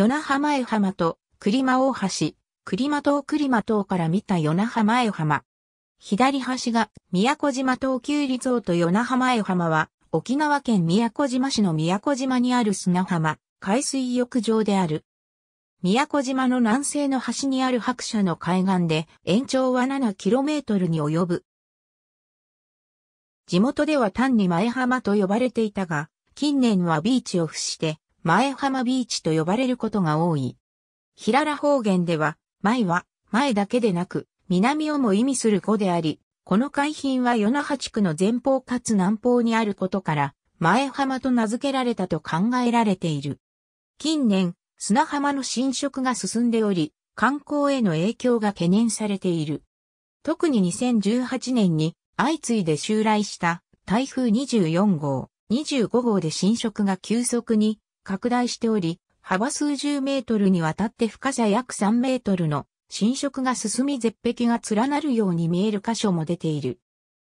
与那覇前浜と栗間大橋、栗間島栗間島から見た与那覇前浜。左端が宮古島東急リゾート与那覇前浜は沖縄県宮古島市の宮古島にある砂浜、海水浴場である。宮古島の南西の端にある白社の海岸で延長は 7km に及ぶ。地元では単に前浜と呼ばれていたが、近年はビーチを付して前浜ビーチと呼ばれることが多い。平良方言では、前は、前だけでなく、南をも意味する語であり、この海浜は与那覇地区の前方かつ南方にあることから、前浜と名付けられたと考えられている。近年、砂浜の浸食が進んでおり、観光への影響が懸念されている。特に2018年に相次いで襲来した台風24号、25号で浸食が急速に拡大しており、幅数十メートルにわたって深さ約3メートルの侵食が進み絶壁が連なるように見える箇所も出ている。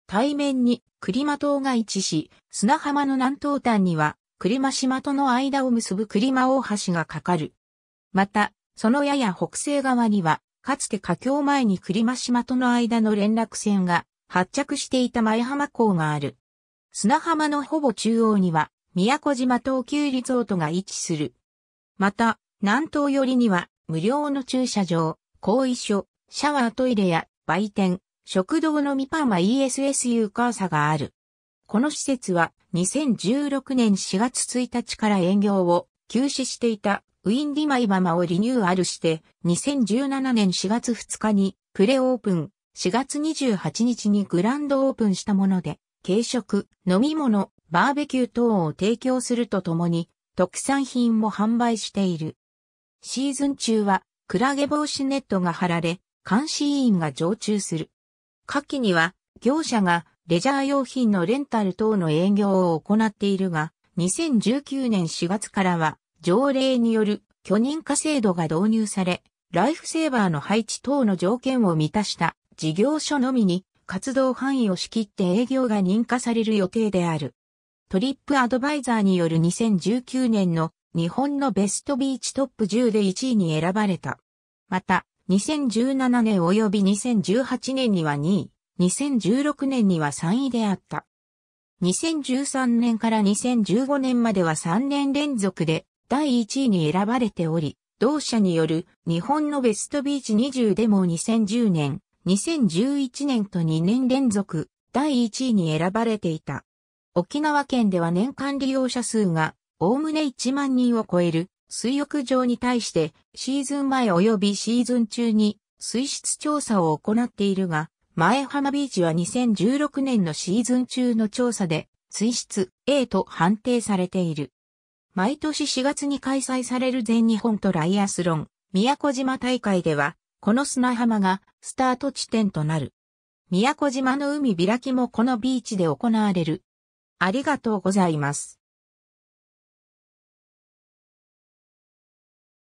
対面に栗間島が位置し、砂浜の南東端には栗間島との間を結ぶ栗間大橋がかかる。また、そのやや北西側には、かつて架橋前に栗間島との間の連絡船が発着していた前浜港がある。砂浜のほぼ中央には、宮古島東急リゾートが位置する。また、南東寄りには無料の駐車場、後遺所、シャワートイレや売店、食堂のミパーマ ESSU カーサがある。この施設は2016年4月1日から営業を休止していたウィンディマイママをリニューアルして2017年4月2日にプレオープン、4月28日にグランドオープンしたもので、軽食、飲み物、バーベキュー等を提供するとともに、特産品も販売している。シーズン中は、クラゲ防止ネットが張られ、監視員が常駐する。夏季には、業者がレジャー用品のレンタル等の営業を行っているが、2019年4月からは、条例による許認可制度が導入され、ライフセーバーの配置等の条件を満たした事業所のみに活動範囲を仕切って営業が認可される予定である。トリップアドバイザーによる2019年の日本のベストビーチトップ10で1位に選ばれた。また、2017年及び2018年には2位、2016年には3位であった。2013年から2015年までは3年連続で第1位に選ばれており、同社による日本のベストビーチ20でも2010年、2011年と2年連続第1位に選ばれていた。沖縄県では年間利用者数が、おおむね1万人を超える、水浴場に対して、シーズン前及びシーズン中に、水質調査を行っているが、前浜ビーチは2016年のシーズン中の調査で、水質 A と判定されている。毎年4月に開催される全日本トライアスロン、宮古島大会では、この砂浜がスタート地点となる。宮古島の海開きもこのビーチで行われる。ありがとうございます。